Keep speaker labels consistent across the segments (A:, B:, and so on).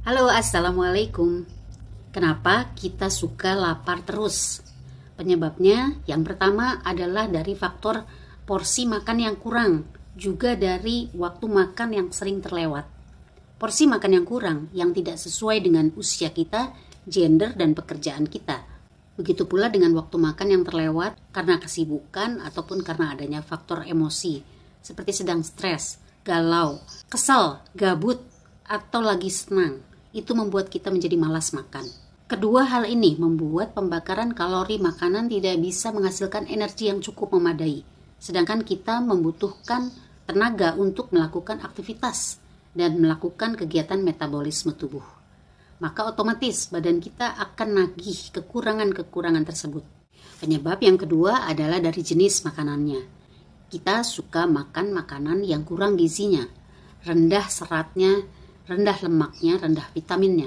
A: Halo, assalamualaikum. Kenapa kita suka lapar terus? Penyebabnya yang pertama adalah dari faktor porsi makan yang kurang, juga dari waktu makan yang sering terlewat. Porsi makan yang kurang yang tidak sesuai dengan usia kita, gender, dan pekerjaan kita. Begitu pula dengan waktu makan yang terlewat karena kesibukan ataupun karena adanya faktor emosi, seperti sedang stres, galau, kesal, gabut, atau lagi senang itu membuat kita menjadi malas makan. Kedua hal ini membuat pembakaran kalori makanan tidak bisa menghasilkan energi yang cukup memadai, sedangkan kita membutuhkan tenaga untuk melakukan aktivitas dan melakukan kegiatan metabolisme tubuh. Maka otomatis badan kita akan nagih kekurangan-kekurangan tersebut. Penyebab yang kedua adalah dari jenis makanannya. Kita suka makan makanan yang kurang gizinya, rendah seratnya, rendah lemaknya, rendah vitaminnya.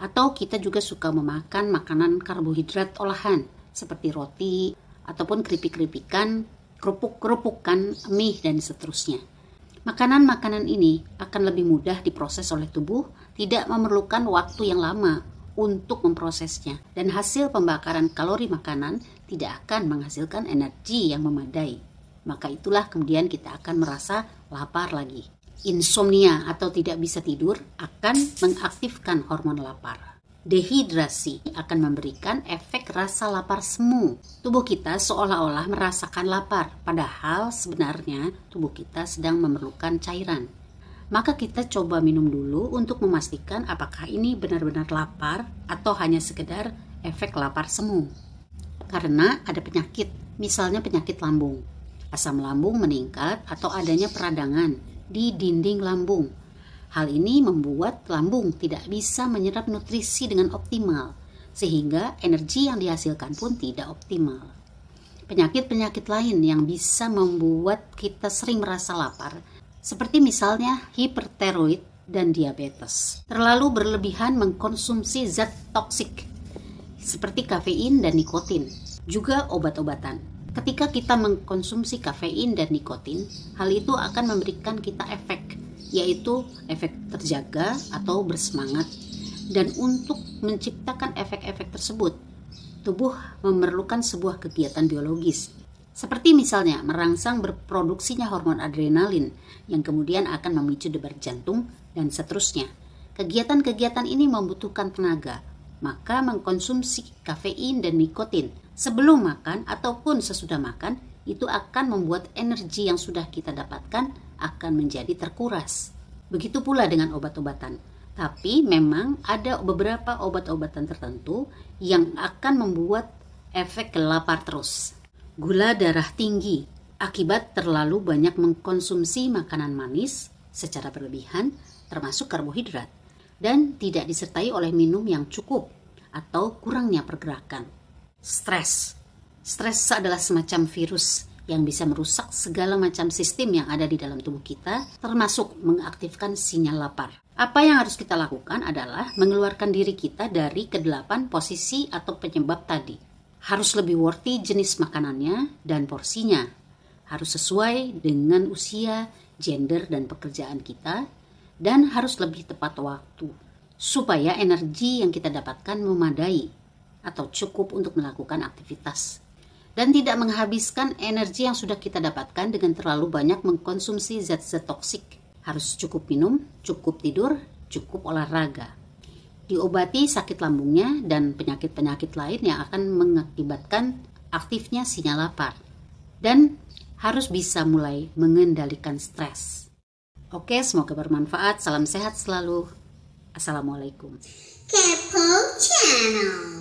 A: Atau kita juga suka memakan makanan karbohidrat olahan seperti roti ataupun keripik-keripikan, kerupuk-kerupukan, mie dan seterusnya. Makanan-makanan ini akan lebih mudah diproses oleh tubuh, tidak memerlukan waktu yang lama untuk memprosesnya dan hasil pembakaran kalori makanan tidak akan menghasilkan energi yang memadai. Maka itulah kemudian kita akan merasa lapar lagi insomnia atau tidak bisa tidur akan mengaktifkan hormon lapar. Dehidrasi akan memberikan efek rasa lapar semu. Tubuh kita seolah-olah merasakan lapar, padahal sebenarnya tubuh kita sedang memerlukan cairan. Maka kita coba minum dulu untuk memastikan apakah ini benar-benar lapar atau hanya sekedar efek lapar semu. Karena ada penyakit, misalnya penyakit lambung. Asam lambung meningkat atau adanya peradangan di dinding lambung. Hal ini membuat lambung tidak bisa menyerap nutrisi dengan optimal, sehingga energi yang dihasilkan pun tidak optimal. Penyakit-penyakit lain yang bisa membuat kita sering merasa lapar, seperti misalnya hiperteroid dan diabetes. Terlalu berlebihan mengkonsumsi zat toksik seperti kafein dan nikotin, juga obat-obatan. Ketika kita mengkonsumsi kafein dan nikotin, hal itu akan memberikan kita efek, yaitu efek terjaga atau bersemangat. Dan untuk menciptakan efek-efek tersebut, tubuh memerlukan sebuah kegiatan biologis, seperti misalnya merangsang berproduksinya hormon adrenalin yang kemudian akan memicu debar jantung dan seterusnya. Kegiatan-kegiatan ini membutuhkan tenaga, maka mengkonsumsi kafein dan nikotin sebelum makan ataupun sesudah makan itu akan membuat energi yang sudah kita dapatkan akan menjadi terkuras. Begitu pula dengan obat-obatan. Tapi memang ada beberapa obat-obatan tertentu yang akan membuat efek lapar terus. Gula darah tinggi akibat terlalu banyak mengkonsumsi makanan manis secara berlebihan termasuk karbohidrat dan tidak disertai oleh minum yang cukup atau kurangnya pergerakan stres. Stres adalah semacam virus yang bisa merusak segala macam sistem yang ada di dalam tubuh kita, termasuk mengaktifkan sinyal lapar. Apa yang harus kita lakukan adalah mengeluarkan diri kita dari kedelapan posisi atau penyebab tadi. Harus lebih worthy jenis makanannya dan porsinya. Harus sesuai dengan usia, gender, dan pekerjaan kita. Dan harus lebih tepat waktu. Supaya energi yang kita dapatkan memadai atau cukup untuk melakukan aktivitas dan tidak menghabiskan energi yang sudah kita dapatkan dengan terlalu banyak mengkonsumsi zat-zat toksik. Harus cukup minum, cukup tidur, cukup olahraga. Diobati sakit lambungnya dan penyakit-penyakit lain yang akan mengakibatkan aktifnya sinyal lapar. Dan harus bisa mulai mengendalikan stres. Oke, semoga bermanfaat. Salam sehat selalu. Assalamualaikum. Kepo Channel.